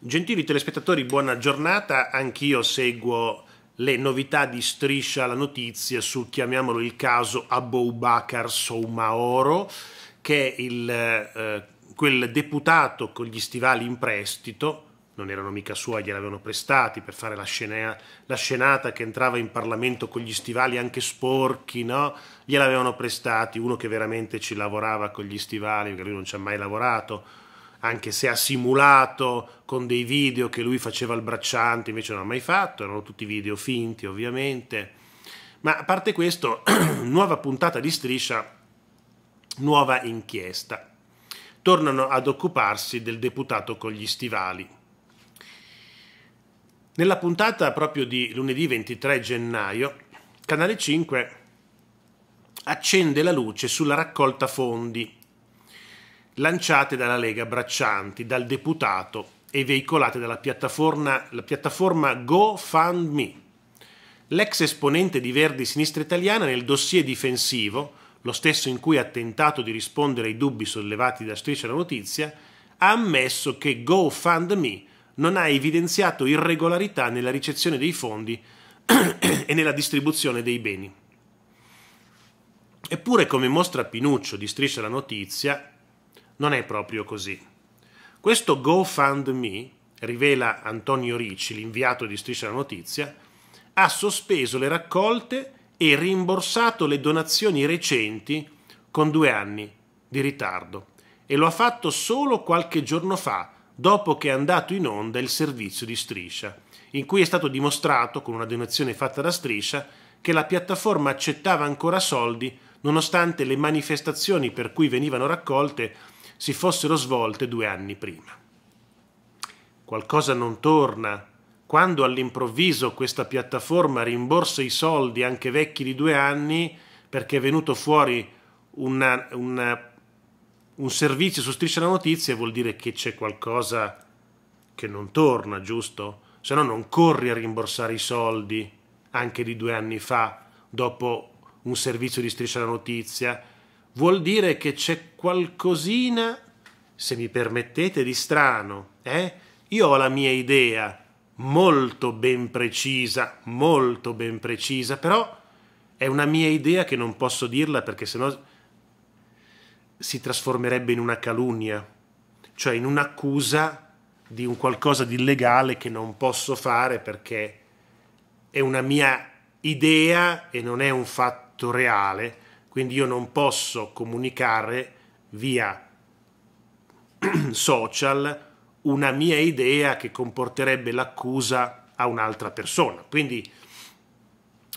Gentili telespettatori, buona giornata. Anch'io seguo le novità di Striscia la notizia su, chiamiamolo il caso, Aboubacar Soumaoro, che è il, eh, quel deputato con gli stivali in prestito, non erano mica suoi, gliel'avevano prestati per fare la, scena, la, scenata che entrava in Parlamento con gli stivali anche sporchi, no? Gliel'avevano prestati uno che veramente ci lavorava con gli stivali, perché lui non ci ha mai lavorato, anche se ha simulato con dei video che lui faceva il bracciante, invece non ha mai fatto, erano tutti video finti ovviamente. Ma a parte questo, nuova puntata di striscia, nuova inchiesta. Tornano ad occuparsi del deputato con gli stivali. Nella puntata proprio di lunedì 23 gennaio, Canale 5 accende la luce sulla raccolta fondi lanciate dalla Lega Braccianti, dal deputato e veicolate dalla piattaforma, la piattaforma GoFundMe. L'ex esponente di Verdi Sinistra Italiana nel dossier difensivo, lo stesso in cui ha tentato di rispondere ai dubbi sollevati da Striscia la Notizia, ha ammesso che GoFundMe non ha evidenziato irregolarità nella ricezione dei fondi e nella distribuzione dei beni. Eppure, come mostra Pinuccio di Striscia la Notizia, non è proprio così. Questo GoFundMe, rivela Antonio Ricci, l'inviato di Striscia la Notizia, ha sospeso le raccolte e rimborsato le donazioni recenti con due anni di ritardo e lo ha fatto solo qualche giorno fa, dopo che è andato in onda il servizio di Striscia, in cui è stato dimostrato, con una donazione fatta da Striscia, che la piattaforma accettava ancora soldi nonostante le manifestazioni per cui venivano raccolte si fossero svolte due anni prima. Qualcosa non torna quando all'improvviso questa piattaforma rimborsa i soldi anche vecchi di due anni perché è venuto fuori una, una, un servizio su striscia la notizia vuol dire che c'è qualcosa che non torna, giusto? Se no non corri a rimborsare i soldi anche di due anni fa dopo un servizio di striscia la notizia vuol dire che c'è qualcosina, se mi permettete, di strano. Eh? Io ho la mia idea molto ben precisa, molto ben precisa, però è una mia idea che non posso dirla perché sennò si trasformerebbe in una calunnia, cioè in un'accusa di un qualcosa di illegale che non posso fare perché è una mia idea e non è un fatto reale quindi io non posso comunicare via social una mia idea che comporterebbe l'accusa a un'altra persona. Quindi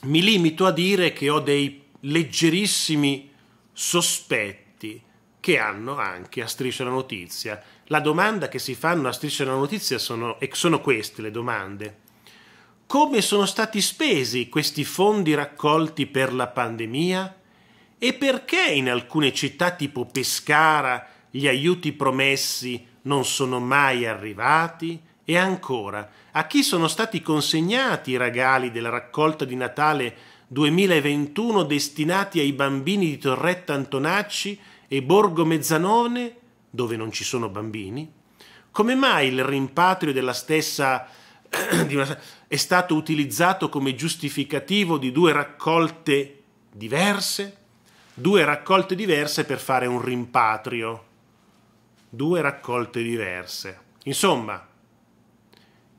mi limito a dire che ho dei leggerissimi sospetti che hanno anche a striscia la notizia. La domanda che si fanno a striscia la notizia sono, sono queste le domande. Come sono stati spesi questi fondi raccolti per la pandemia? E perché in alcune città tipo Pescara gli aiuti promessi non sono mai arrivati? E ancora, a chi sono stati consegnati i regali della raccolta di Natale 2021 destinati ai bambini di Torretta Antonacci e Borgo Mezzanone, dove non ci sono bambini? Come mai il rimpatrio della stessa è stato utilizzato come giustificativo di due raccolte diverse? due raccolte diverse per fare un rimpatrio. Due raccolte diverse. Insomma,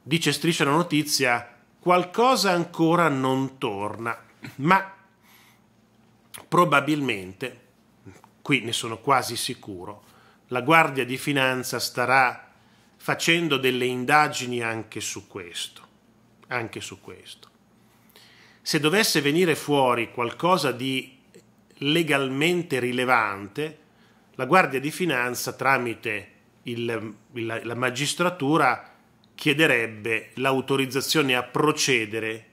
dice Striscia la notizia, qualcosa ancora non torna, ma probabilmente, qui ne sono quasi sicuro, la Guardia di Finanza starà facendo delle indagini anche su questo, anche su questo. Se dovesse venire fuori qualcosa di legalmente rilevante, la Guardia di Finanza tramite il, la, la magistratura chiederebbe l'autorizzazione a procedere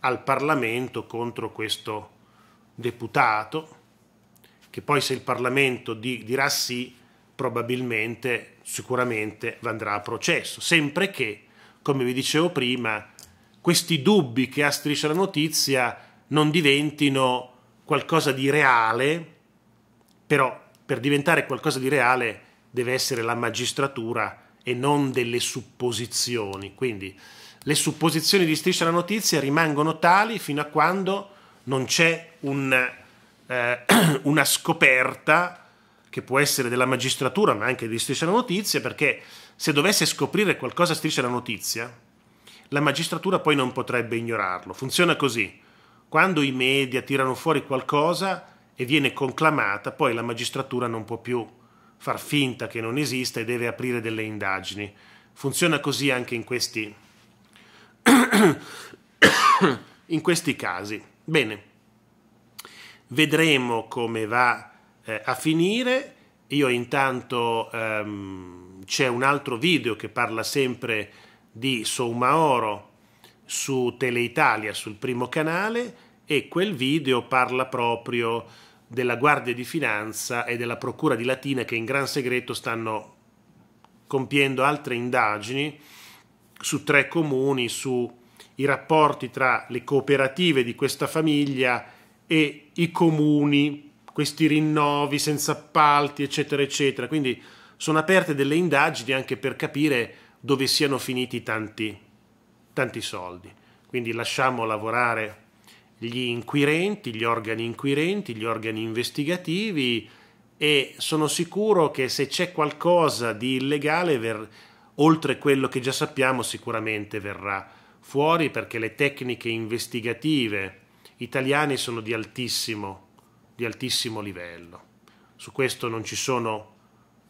al Parlamento contro questo deputato, che poi se il Parlamento di, dirà sì, probabilmente, sicuramente andrà a processo, sempre che, come vi dicevo prima, questi dubbi che ha striscia la notizia non diventino qualcosa di reale, però per diventare qualcosa di reale deve essere la magistratura e non delle supposizioni. Quindi le supposizioni di striscia la notizia rimangono tali fino a quando non c'è un, eh, una scoperta che può essere della magistratura ma anche di striscia la notizia, perché se dovesse scoprire qualcosa striscia la notizia, la magistratura poi non potrebbe ignorarlo. Funziona così. Quando i media tirano fuori qualcosa e viene conclamata, poi la magistratura non può più far finta che non esista e deve aprire delle indagini. Funziona così anche in questi, in questi casi. Bene, vedremo come va eh, a finire. Io intanto ehm, c'è un altro video che parla sempre di Soumaoro su Teleitalia, sul primo canale, e quel video parla proprio della Guardia di Finanza e della Procura di Latina che in gran segreto stanno compiendo altre indagini su tre comuni, sui rapporti tra le cooperative di questa famiglia e i comuni, questi rinnovi senza appalti, eccetera, eccetera. Quindi sono aperte delle indagini anche per capire dove siano finiti tanti tanti soldi. Quindi lasciamo lavorare gli inquirenti, gli organi inquirenti, gli organi investigativi e sono sicuro che se c'è qualcosa di illegale, ver- oltre quello che già sappiamo, sicuramente verrà fuori perché le tecniche investigative italiane sono di altissimo, di altissimo livello. Su questo non ci sono,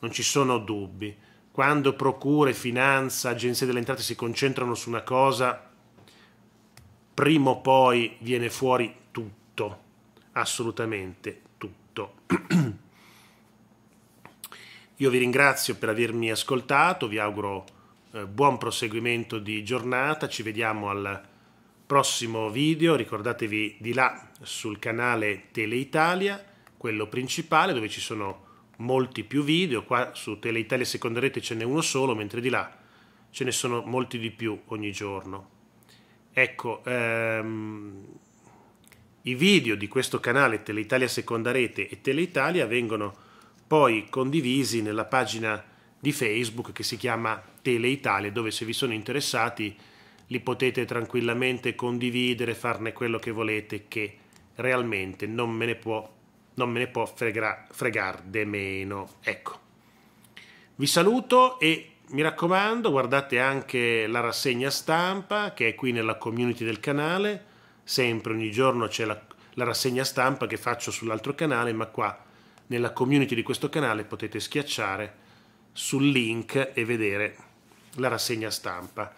non ci sono dubbi quando procure, finanza, agenzie delle entrate si concentrano su una cosa, prima o poi viene fuori tutto, assolutamente tutto. Io vi ringrazio per avermi ascoltato, vi auguro eh, buon proseguimento di giornata, ci vediamo al prossimo video, ricordatevi di là sul canale Teleitalia, quello principale dove ci sono molti più video, qua su Teleitalia Seconda Rete ce n'è uno solo, mentre di là ce ne sono molti di più ogni giorno. Ecco, ehm, i video di questo canale Teleitalia Seconda Rete e Teleitalia vengono poi condivisi nella pagina di Facebook che si chiama Teleitalia, dove se vi sono interessati li potete tranquillamente condividere, farne quello che volete, che realmente non me ne può non me ne può fregar, fregar de meno. Ecco, vi saluto e mi raccomando, guardate anche la rassegna stampa che è qui nella community del canale. Sempre ogni giorno c'è la, la rassegna stampa che faccio sull'altro canale, ma qua nella community di questo canale potete schiacciare sul link e vedere la rassegna stampa.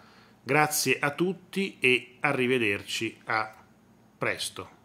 Grazie a tutti e arrivederci a presto.